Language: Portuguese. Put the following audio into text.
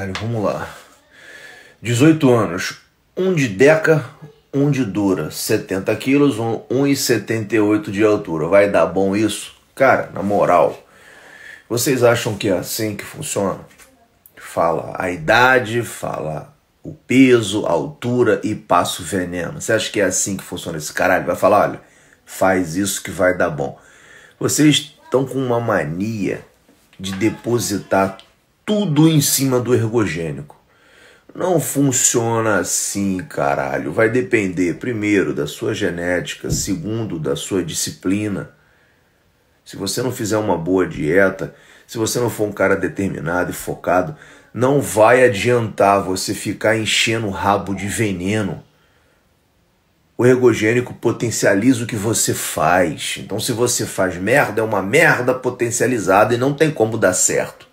Caralho, vamos lá. 18 anos, um de Deca, um de Dura, 70 quilos, um, 1,78 de altura. Vai dar bom isso? Cara, na moral, vocês acham que é assim que funciona? Fala a idade, fala o peso, a altura e passo veneno. Você acha que é assim que funciona esse caralho? Vai falar, olha, faz isso que vai dar bom. Vocês estão com uma mania de depositar tudo em cima do ergogênico. Não funciona assim, caralho. Vai depender, primeiro, da sua genética, segundo, da sua disciplina. Se você não fizer uma boa dieta, se você não for um cara determinado e focado, não vai adiantar você ficar enchendo o rabo de veneno. O ergogênico potencializa o que você faz. Então, se você faz merda, é uma merda potencializada e não tem como dar certo.